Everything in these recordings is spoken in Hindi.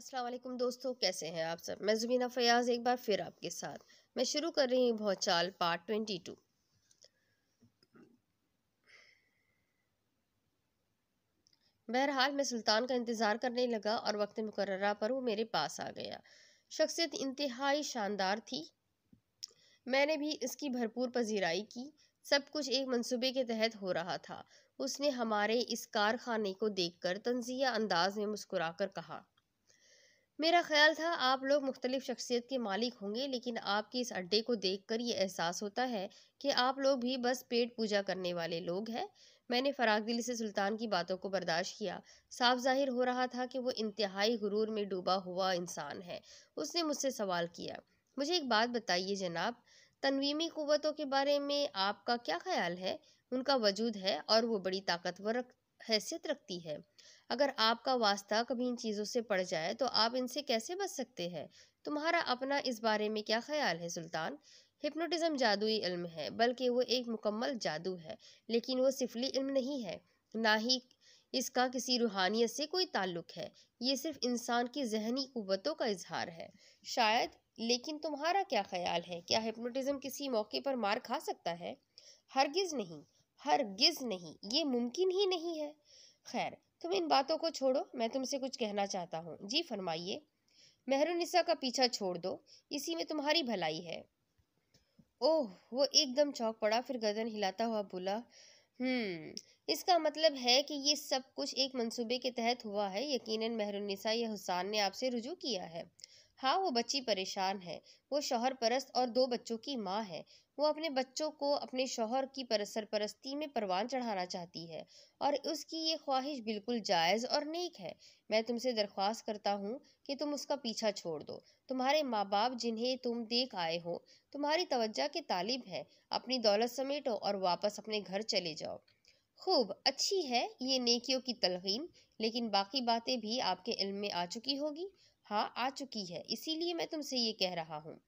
असलम दोस्तों कैसे हैं आप सब मैं जुबीना फयाज एक बार फिर आपके साथ मैं शुरू कर रही हूँ भौचाल पार्ट ट्वेंटी टू बहरहाल मैं सुल्तान का इंतज़ार करने लगा और वक्त मुकर्रा पर वो मेरे पास आ गया शख्सियत इंतहाई शानदार थी मैंने भी इसकी भरपूर पजीराई की सब कुछ एक मंसूबे के तहत हो रहा था उसने हमारे इस कारखाने को देखकर तंजिया अंदाज में मुस्कुराकर कहा मेरा ख्याल था आप लोग मुख्तलिफ़ शख्सियत के मालिक होंगे लेकिन आपके इस अड्डे को देख कर ये एहसास होता है कि आप लोग भी बस पेट पूजा करने वाले लोग हैं मैंने फराग दिल से सुल्तान की बातों को बर्दाश्त किया साफ जाहिर हो रहा था कि वो इंतहाई गुरूर में डूबा हुआ इंसान है उसने मुझसे सवाल किया मुझे एक बात बताइए जनाब तनवीमी क़वतों के बारे में आपका क्या ख्याल है उनका वजूद है और वो बड़ी ताकतवर हैसियत रखती है अगर आपका वास्ता कभी इन चीज़ों से पड़ जाए तो आप इनसे कैसे बच सकते हैं तुम्हारा अपना इस बारे में क्या ख्याल है सुल्तान हिप्नोटिज़्म जादुई इल्म है बल्कि वो एक मुकम्मल जादू है लेकिन वो सिफली इल्म नहीं है ना ही इसका किसी रूहानियत से कोई ताल्लुक है ये सिर्फ इंसान की जहनी कुतों का इजहार है शायद लेकिन तुम्हारा क्या ख्याल है क्या हिप्नोटिज्म किसी मौके पर मार खा सकता है हरगिज़ नहीं हरगिज़ नहीं ये मुमकिन ही नहीं है खैर तुम इन बातों को छोड़ो मैं तुमसे कुछ कहना चाहता हूँ जी फरमाइए मेहरुनिसा का पीछा छोड़ दो इसी में तुम्हारी भलाई है ओह वो एकदम चौंक पड़ा फिर गर्दन हिलाता हुआ बोला हम्म इसका मतलब है कि ये सब कुछ एक मंसूबे के तहत हुआ है यकीनन मेहरुनिसा या हुसान ने आपसे रुजू किया है हाँ वो बच्ची परेशान है वो शोहर परस्त और दो बच्चों की माँ है वो अपने बच्चों को अपने शोहर की परसर परस्ती में परवान चढ़ाना चाहती है और उसकी ये ख्वाहिश बिल्कुल जायज़ और नेक है मैं तुमसे दरख्वास्त करता हूँ कि तुम उसका पीछा छोड़ दो तुम्हारे माँ बाप जिन्हें तुम देख आए हो तुम्हारी तवज्जा के तालिब हैं अपनी दौलत समेटो और वापस अपने घर चले जाओ खूब अच्छी है ये नेकियों की तलकीन लेकिन बाकी बातें भी आपके इल्म में आ चुकी होगी हाँ आ चुकी है इसीलिए मैं तुमसे ये कह रहा हूँ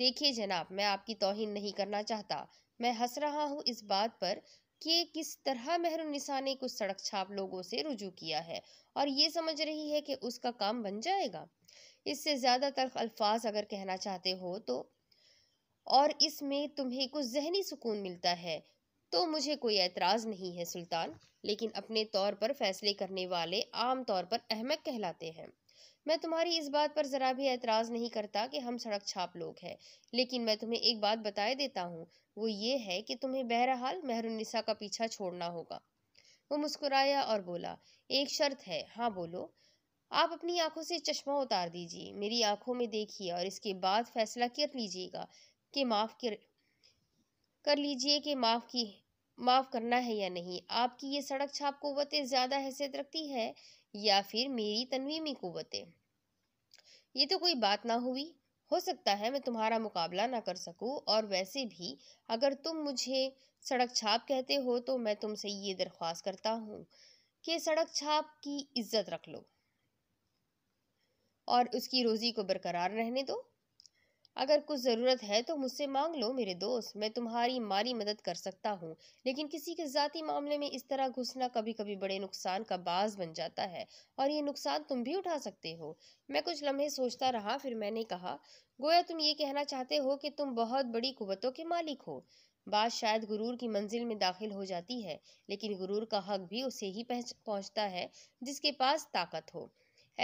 देखिए जनाब मैं आपकी तोहिन नहीं करना चाहता मैं हंस रहा हूँ इस बात पर कि किस तरह मेहरुनिसा ने कुछ सड़क छाप लोगों से रुजू किया है और ये समझ रही है कि उसका काम बन जाएगा इससे ज़्यादा तरफ अल्फाज अगर कहना चाहते हो तो और इसमें तुम्हें कुछ जहनी सुकून मिलता है तो मुझे कोई एतराज़ नहीं है सुल्तान लेकिन अपने तौर पर फैसले करने वाले आम तौर पर अहमक कहलाते हैं मैं तुम्हारी इस बात पर ज़रा भी एतराज़ नहीं करता कि हम सड़क छाप लोग हैं लेकिन मैं तुम्हें एक बात बताए देता हूँ वो ये है कि तुम्हें बहरहाल मेहरुन्निसा का पीछा छोड़ना होगा वो मुस्कुराया और बोला एक शर्त है हाँ बोलो आप अपनी आंखों से चश्मा उतार दीजिए मेरी आंखों में देखिए और इसके बाद फैसला कर लीजिएगा कि माफ़ कर कर लीजिए कि माफ़ की माफ़ करना है या नहीं आपकी ये सड़क छाप को ज़्यादा हैसियत रखती है या फिर मेरी तनवीमी कुतें ये तो कोई बात ना हुई हो सकता है मैं तुम्हारा मुकाबला ना कर सकूं और वैसे भी अगर तुम मुझे सड़क छाप कहते हो तो मैं तुमसे ये दरख्वास्त करता हूँ कि सड़क छाप की इज्जत रख लो और उसकी रोज़ी को बरकरार रहने दो अगर कुछ ज़रूरत है तो मुझसे मांग लो मेरे दोस्त मैं तुम्हारी माली मदद कर सकता हूँ लेकिन किसी के ज़ाती मामले में इस तरह घुसना कभी कभी बड़े नुकसान का बाज बन जाता है और ये नुकसान तुम भी उठा सकते हो मैं कुछ लम्हे सोचता रहा फिर मैंने कहा गोया तुम ये कहना चाहते हो कि तुम बहुत बड़ी कुवतों के मालिक हो बात शायद गुरूर की मंजिल में दाखिल हो जाती है लेकिन गुरूर का हक भी उसे ही पहुंचता है जिसके पास ताकत हो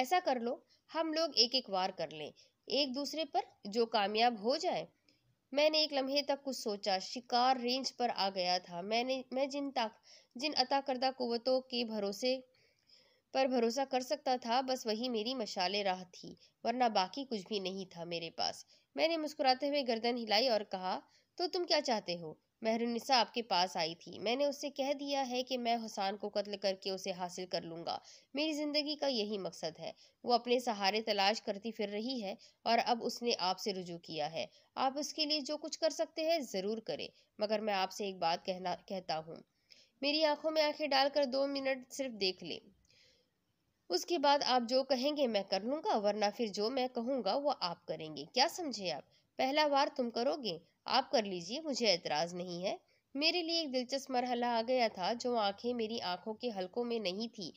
ऐसा कर लो हम लोग एक एक वार कर लें एक दूसरे पर जो कामयाब हो जाए मैंने एक लम्हे तक कुछ सोचा शिकार रेंज पर आ गया था मैंने मैं जिन तक जिन अता करदा कुवतों के भरोसे पर भरोसा कर सकता था बस वही मेरी मशाले राह थी वरना बाकी कुछ भी नहीं था मेरे पास मैंने मुस्कुराते हुए गर्दन हिलाई और कहा तो तुम क्या चाहते हो महरूनिसा आपके पास आई थी मैंने उससे कह दिया है कि मैं हुसान को कत्ल करके उसे हासिल कर लूँगा मेरी ज़िंदगी का यही मकसद है वो अपने सहारे तलाश करती फिर रही है और अब उसने आपसे रुजू किया है आप उसके लिए जो कुछ कर सकते हैं ज़रूर करें मगर मैं आपसे एक बात कहना कहता हूँ मेरी आंखों में आंखें डालकर दो मिनट सिर्फ देख लें उसके बाद आप जो कहेंगे मैं कर लूँगा वरना फिर जो मैं कहूँगा वो आप करेंगे क्या समझे आप पहला वार तुम करोगे आप कर लीजिए मुझे ऐतराज़ नहीं है मेरे लिए एक दिलचस्प मरहला आ गया था जो आंखें मेरी आंखों के हलकों में नहीं थी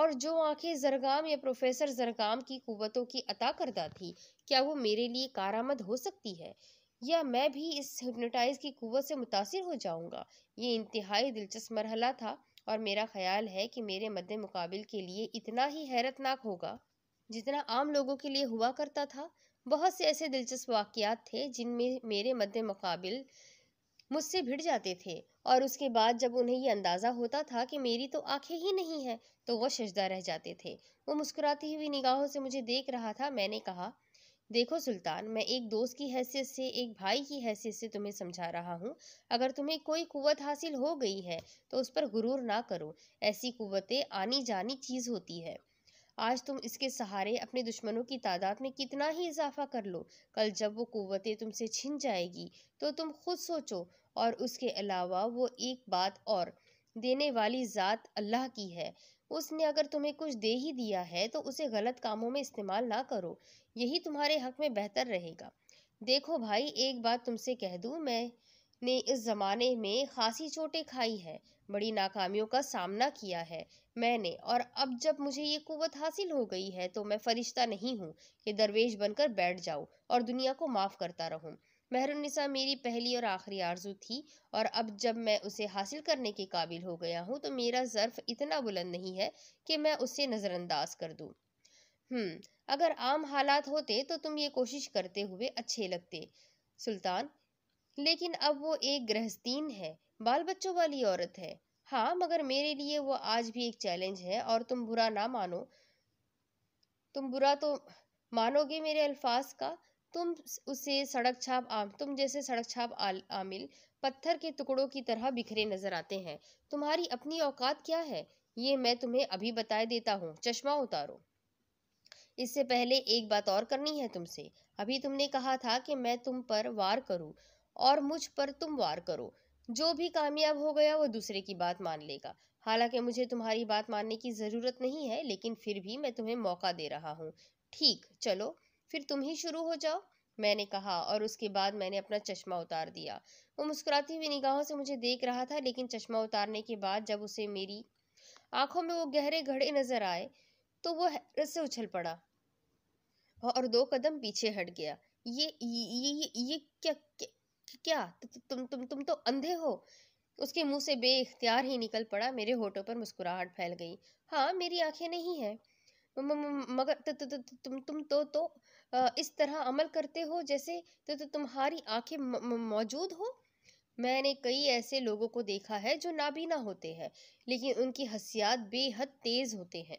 और जो आंखें जरगाम या प्रोफेसर जरगाम की कुवतों की अता करदा थी क्या वो मेरे लिए कारामद हो सकती है या मैं भी इस हिप्नोटाइज की कुवत से मुतासर हो जाऊँगा ये इंतहाई दिलचस्प मरहला था और मेरा ख्याल है कि मेरे मद्द मुकाबिल के लिए इतना ही हैरतनाक होगा जितना आम लोगों के लिए हुआ करता था बहुत से ऐसे दिलचस्प वाक़ात थे जिनमें मेरे मद्दे मुकाबिल मुझसे भिड़ जाते थे और उसके बाद जब उन्हें ये अंदाज़ा होता था कि मेरी तो आंखें ही नहीं हैं तो वह शजदा रह जाते थे वो मुस्कुराती हुई निगाहों से मुझे देख रहा था मैंने कहा देखो सुल्तान मैं एक दोस्त की हैसियत से एक भाई की हैसियत से तुम्हें समझा रहा हूँ अगर तुम्हें कोई कुवत हासिल हो गई है तो उस पर गुरूर ना करो ऐसी कुवतें आनी जानी चीज़ होती है आज तुम इसके सहारे अपने दुश्मनों की तादाद में कितना ही इजाफा कर लो कल जब वो कुतें तुमसे छिन जाएगी तो तुम खुद सोचो और उसके अलावा वो एक बात और देने वाली ज़ात अल्लाह की है उसने अगर तुम्हें कुछ दे ही दिया है तो उसे गलत कामों में इस्तेमाल ना करो यही तुम्हारे हक में बेहतर रहेगा देखो भाई एक बात तुमसे कह दूँ मैं ने इस ज़माने में खासी चोटें खाई है बड़ी नाकामियों का सामना किया है मैंने और अब जब मुझे ये कुवत हासिल हो गई है तो मैं फरिश्ता नहीं हूँ कि दरवेश बनकर बैठ जाऊँ और दुनिया को माफ़ करता रहूँ महरुनिसा मेरी पहली और आखिरी आरजू थी और अब जब मैं उसे हासिल करने के काबिल हो गया हूँ तो मेरा ज़र्फ़ इतना बुलंद नहीं है कि मैं उसे नज़रअंदाज कर दूँ हम्म, अगर आम हालात होते तो तुम ये कोशिश करते हुए अच्छे लगते सुल्तान लेकिन अब वो एक गृहस्थीन है बाल बच्चों वाली औरत है हाँ मगर मेरे लिए वो आज भी एक चैलेंज है और तुम बुरा ना मानो तुम बुरा तो मानोगे मेरे अल्फाज का तुम उसे सड़क छाप आम तुम जैसे सड़क छाप आमिल पत्थर के टुकड़ों की तरह बिखरे नजर आते हैं तुम्हारी अपनी औकात क्या है ये मैं तुम्हें अभी बता देता हूँ चश्मा उतारो इससे पहले एक बात और करनी है तुमसे अभी तुमने कहा था कि मैं तुम पर वार करूँ और मुझ पर तुम वार करो जो भी कामयाब हो गया वो दूसरे की बात मान लेगा हालांकि मुझे तुम्हारी बात मानने की ज़रूरत नहीं है लेकिन फिर भी मैं तुम्हें मौका दे रहा हूँ ठीक चलो फिर तुम ही शुरू हो जाओ मैंने कहा और उसके बाद मैंने अपना चश्मा उतार दिया वो मुस्कुराती हुई निगाहों से मुझे देख रहा था लेकिन चश्मा उतारने के बाद जब उसे मेरी आंखों में वो गहरे घड़े नजर आए तो वो हैरत से उछल पड़ा और दो कदम पीछे हट गया ये ये ये, ये क्या, क्या कि क्या तु, तो, तु, तो तुम तुम तुम तो अंधे हो उसके मुंह से बेख्तियार ही निकल पड़ा मेरे होठों पर मुस्कुराहट फैल गई हाँ मेरी आंखें नहीं हैं मगर तु, तु, तु, तु, तुम तुम तो तो इस तरह अमल करते हो जैसे तो तुम्हारी आंखें मौजूद हो मैंने कई ऐसे लोगों को देखा है जो नाबीना होते हैं लेकिन उनकी हसियात बेहद तेज होते हैं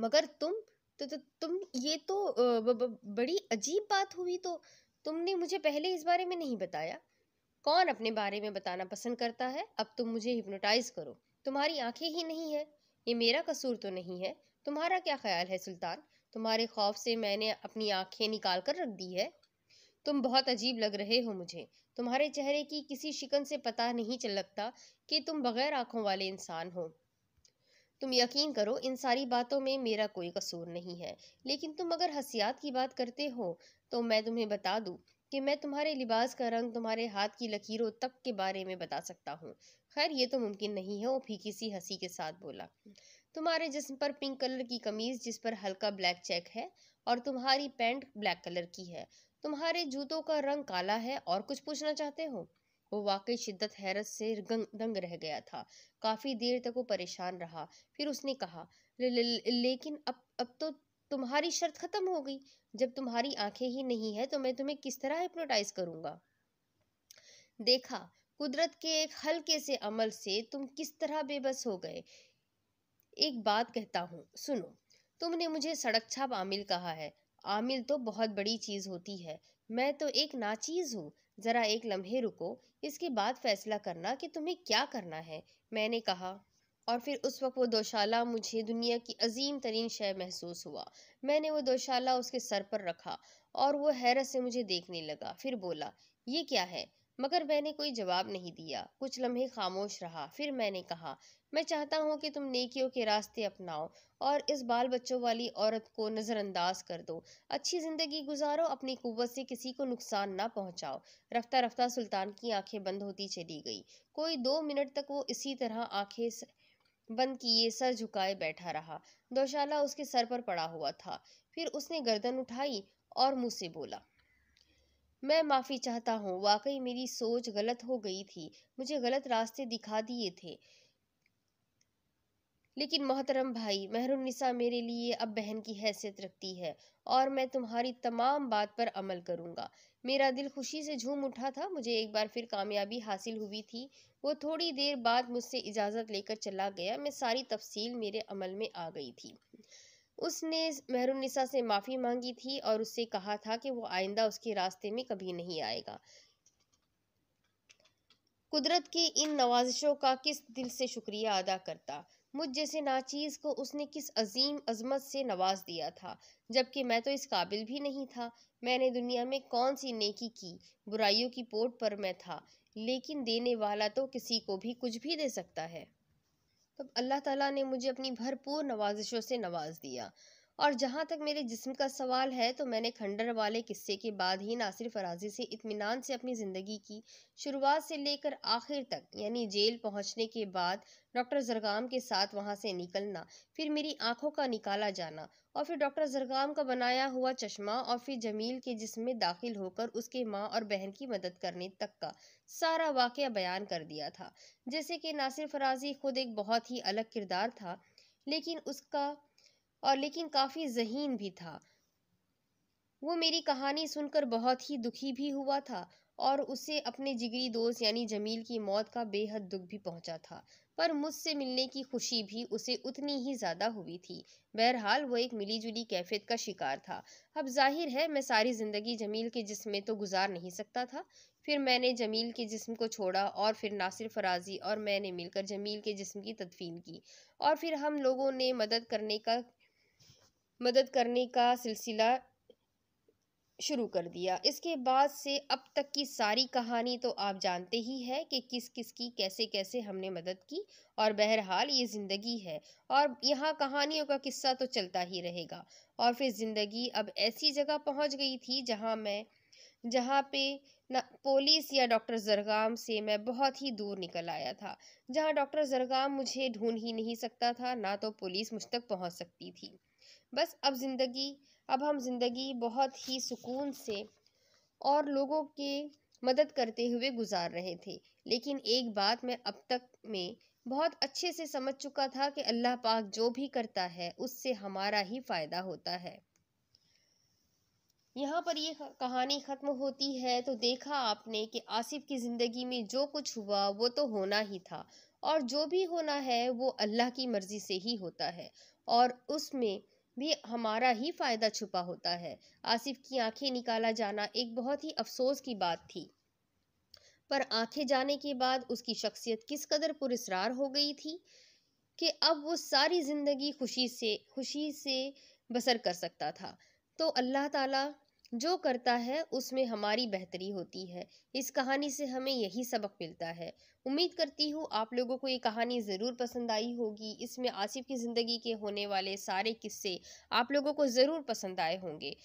मगर तुम तो, तो तुम ये तो बड़ी अजीब बात हुई तो तुमने मुझे पहले इस बारे में नहीं बताया कौन अपने बारे में बताना पसंद करता है अब तुम मुझे हिप्नोटाइज करो तुम्हारी आंखें ही नहीं है ये मेरा कसूर तो नहीं है तुम्हारा क्या ख्याल है सुल्तान तुम्हारे खौफ से मैंने अपनी आंखें निकाल कर रख दी है तुम बहुत अजीब लग रहे हो मुझे तुम्हारे चेहरे की किसी शिकन से पता नहीं चल लगता कि तुम बगैर आंखों वाले इंसान हो तुम यकीन करो इन सारी बातों में मेरा कोई कसूर नहीं है लेकिन तुम अगर हसियात की बात करते हो तो मैं तुम्हें बता दूँ कि मैं तुम्हारे लिबास का रंग तुम्हारे हाथ की लकीरों तक के बारे में बता सकता हूँ खैर ये तो मुमकिन नहीं है वो फीकी सी हंसी के साथ बोला तुम्हारे जिस्म पर पिंक कलर की कमीज जिस पर हल्का ब्लैक चेक है और तुम्हारी पैंट ब्लैक कलर की है तुम्हारे जूतों का रंग काला है और कुछ पूछना चाहते हो वो वाकई शिद्दत हैरत से दंग रह गया था काफ़ी देर तक वो परेशान रहा फिर उसने कहा ले, ले, ले, लेकिन अब अब तो तुम्हारी शर्त ख़त्म हो गई जब तुम्हारी आंखें ही नहीं है तो मैं तुम्हें किस तरह हिप्नोटाइज करूँगा देखा कुदरत के एक हल्के से अमल से तुम किस तरह बेबस हो गए एक बात कहता हूँ सुनो तुमने मुझे सड़क छाप आमिल कहा है आमिल तो बहुत बड़ी चीज़ होती है मैं तो एक नाचीज हूँ जरा एक लम्हे रुको इसके बाद फैसला करना कि तुम्हें क्या करना है मैंने कहा और फिर उस वक्त वो दोशाला मुझे दुनिया की अजीम तरीन शय महसूस हुआ मैंने वो दोशाला उसके सर पर रखा और वो हैरत से मुझे देखने लगा फिर बोला ये क्या है मगर मैंने कोई जवाब नहीं दिया कुछ लम्हे खामोश रहा फिर मैंने कहा मैं चाहता हूँ कि तुम नेकियों के रास्ते अपनाओ और इस बाल बच्चों वाली औरत को नज़रअंदाज कर दो अच्छी ज़िंदगी गुजारो अपनी कुत से किसी को नुकसान ना पहुंचाओ रफ्ता रफ्ता सुल्तान की आंखें बंद होती चली गई कोई दो मिनट तक वो इसी तरह आंखें स... बंद किए सर झुकाए बैठा रहा दोशाला उसके सर पर पड़ा हुआ था फिर उसने गर्दन उठाई और मुझसे से बोला मैं माफ़ी चाहता हूँ वाकई मेरी सोच गलत हो गई थी मुझे गलत रास्ते दिखा दिए थे लेकिन मोहतरम भाई महरुनिसा मेरे लिए अब बहन की हैसियत रखती है और मैं तुम्हारी तमाम बात पर अमल करूँगा मेरा दिल खुशी से झूम उठा था मुझे एक बार फिर कामयाबी हासिल हुई थी वो थोड़ी देर बाद मुझसे इजाज़त लेकर चला गया मैं सारी तफसील मेरे अमल में आ गई थी उसने महरुनिसा से माफ़ी मांगी थी और उससे कहा था कि वो आइंदा उसके रास्ते में कभी नहीं आएगा कुदरत की इन नवाजिशों का किस दिल से शुक्रिया अदा करता मुझ जैसे नाचीज़ को उसने किस अजीम अजमत से नवाज दिया था जबकि मैं तो इस काबिल भी नहीं था मैंने दुनिया में कौन सी नेकी की बुराइयों की पोट पर मैं था लेकिन देने वाला तो किसी को भी कुछ भी दे सकता है तब अल्लाह ताला ने मुझे अपनी भरपूर नवाजिशों से नवाज दिया और जहाँ तक मेरे जिस्म का सवाल है तो मैंने खंडर वाले किस्से के बाद ही नासिर फराजी से इत्मीनान से अपनी ज़िंदगी की शुरुआत से लेकर आखिर तक यानी जेल पहुँचने के बाद डॉक्टर जरगाम के साथ वहाँ से निकलना फिर मेरी आंखों का निकाला जाना और फिर डॉक्टर जरगाम का बनाया हुआ चश्मा और फिर जमील के जिसम में दाखिल होकर उसके माँ और बहन की मदद करने तक का सारा वाक़ बयान कर दिया था जैसे कि नासिर फराजी खुद एक बहुत ही अलग किरदार था लेकिन उसका और लेकिन काफ़ी जहीन भी था वो मेरी कहानी सुनकर बहुत ही दुखी भी हुआ था और उसे अपने जिगरी दोस्त यानी जमील की मौत का बेहद दुख भी पहुंचा था पर मुझसे मिलने की खुशी भी उसे उतनी ही ज़्यादा हुई थी बहरहाल वो एक मिली जुली कैफियत का शिकार था अब जाहिर है मैं सारी ज़िंदगी जमील के जिस्म में तो गुजार नहीं सकता था फिर मैंने जमील के जिस्म को छोड़ा और फिर नासिर फराजी और मैंने मिलकर जमील के जिस्म की तदफीन की और फिर हम लोगों ने मदद करने का मदद करने का सिलसिला शुरू कर दिया इसके बाद से अब तक की सारी कहानी तो आप जानते ही है कि किस किस की कैसे कैसे हमने मदद की और बहरहाल ये ज़िंदगी है और यहाँ कहानियों का किस्सा तो चलता ही रहेगा और फिर ज़िंदगी अब ऐसी जगह पहुँच गई थी जहाँ मैं जहाँ पे न पुलिस या डॉक्टर जरगाम से मैं बहुत ही दूर निकल आया था जहाँ डॉक्टर जरगाम मुझे ढूंढ ही नहीं सकता था ना तो पुलिस मुझ तक पहुँच सकती थी बस अब ज़िंदगी अब हम ज़िंदगी बहुत ही सुकून से और लोगों के मदद करते हुए गुजार रहे थे लेकिन एक बात मैं अब तक में बहुत अच्छे से समझ चुका था कि अल्लाह पाक जो भी करता है उससे हमारा ही फ़ायदा होता है यहाँ पर ये कहानी ख़त्म होती है तो देखा आपने कि आसिफ की ज़िंदगी में जो कुछ हुआ वो तो होना ही था और जो भी होना है वो अल्लाह की मर्ज़ी से ही होता है और उसमें भी हमारा ही फ़ायदा छुपा होता है आसिफ की आंखें निकाला जाना एक बहुत ही अफसोस की बात थी पर आंखें जाने के बाद उसकी शख्सियत किस कदर पुरस्रार हो गई थी कि अब वो सारी ज़िंदगी खुशी से खुशी से बसर कर सकता था तो अल्लाह ताला जो करता है उसमें हमारी बेहतरी होती है इस कहानी से हमें यही सबक मिलता है उम्मीद करती हूँ आप लोगों को ये कहानी ज़रूर पसंद आई होगी इसमें आसिफ की ज़िंदगी के होने वाले सारे किस्से आप लोगों को ज़रूर पसंद आए होंगे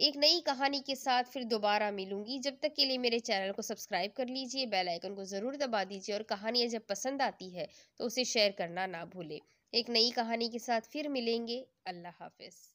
एक नई कहानी के साथ फिर दोबारा मिलूंगी जब तक के लिए मेरे चैनल को सब्सक्राइब कर लीजिए बेल आइकन को ज़रूर दबा दीजिए और कहानियाँ जब पसंद आती है तो उसे शेयर करना ना भूलें एक नई कहानी के साथ फिर मिलेंगे अल्लाह हाफिज़